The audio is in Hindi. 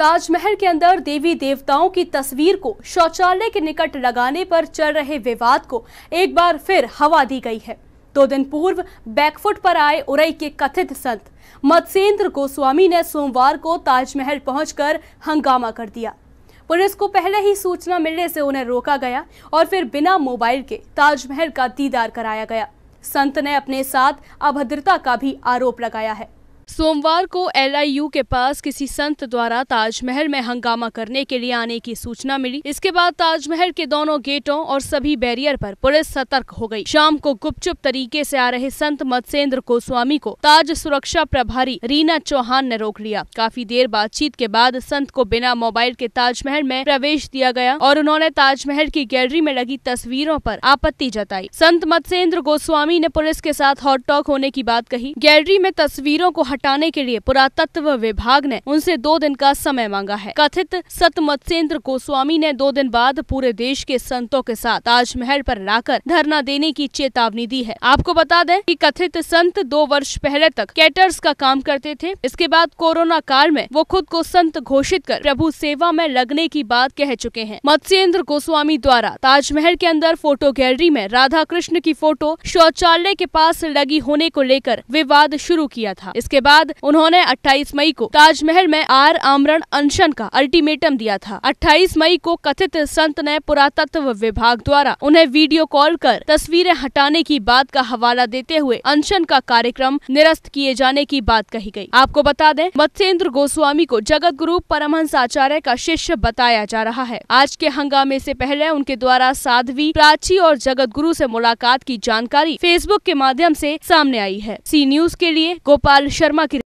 ताजमहल के अंदर देवी देवताओं की तस्वीर को शौचालय के निकट लगाने पर चल रहे विवाद को एक बार फिर हवा दी गई है दो दिन पूर्व बैकफुट पर आए उरई के कथित संत मत्सेंद्र गोस्वामी ने सोमवार को ताजमहल पहुंचकर हंगामा कर दिया पुलिस को पहले ही सूचना मिलने से उन्हें रोका गया और फिर बिना मोबाइल के ताजमहल का दीदार कराया गया संत ने अपने साथ अभद्रता का भी आरोप लगाया है सोमवार को एलआईयू के पास किसी संत द्वारा ताजमहल में हंगामा करने के लिए आने की सूचना मिली इसके बाद ताजमहल के दोनों गेटों और सभी बैरियर पर पुलिस सतर्क हो गई। शाम को गुपचुप तरीके से आ रहे संत मत्सेंद्र गोस्वामी को ताज सुरक्षा प्रभारी रीना चौहान ने रोक लिया काफी देर बातचीत के बाद संत को बिना मोबाइल के ताजमहल में प्रवेश दिया गया और उन्होंने ताजमहल की गैलरी में लगी तस्वीरों आरोप आपत्ति जताई संत मत्सेंद्र गोस्वामी ने पुलिस के साथ हॉट टॉक होने की बात कही गैलरी में तस्वीरों को हटा हटाने के लिए पुरातत्व विभाग ने उनसे दो दिन का समय मांगा है कथित सत मत्स्येंद्र गोस्वामी ने दो दिन बाद पूरे देश के संतों के साथ ताजमहल पर लाकर धरना देने की चेतावनी दी है आपको बता दें कि कथित संत दो वर्ष पहले तक कैटर्स का काम करते थे इसके बाद कोरोना काल में वो खुद को संत घोषित कर प्रभु सेवा में लगने की बात कह चुके हैं मत्स्येंद्र गोस्वामी द्वारा ताजमहल के अंदर फोटो गैलरी में राधा कृष्ण की फोटो शौचालय के पास लगी होने को लेकर विवाद शुरू किया था इसके बाद बाद उन्होंने 28 मई को ताजमहल में आर आमरण अनशन का अल्टीमेटम दिया था 28 मई को कथित संत ने पुरातत्व विभाग द्वारा उन्हें वीडियो कॉल कर तस्वीरें हटाने की बात का हवाला देते हुए अनशन का कार्यक्रम निरस्त किए जाने की बात कही गयी आपको बता दें मत्स्येंद्र गोस्वामी को जगत गुरु परमहंस आचार्य का शिष्य बताया जा रहा है आज के हंगामे ऐसी पहले उनके द्वारा साध्वी प्राची और जगत गुरु ऐसी मुलाकात की जानकारी फेसबुक के माध्यम से सामने आई है सी न्यूज के लिए गोपाल शर्मा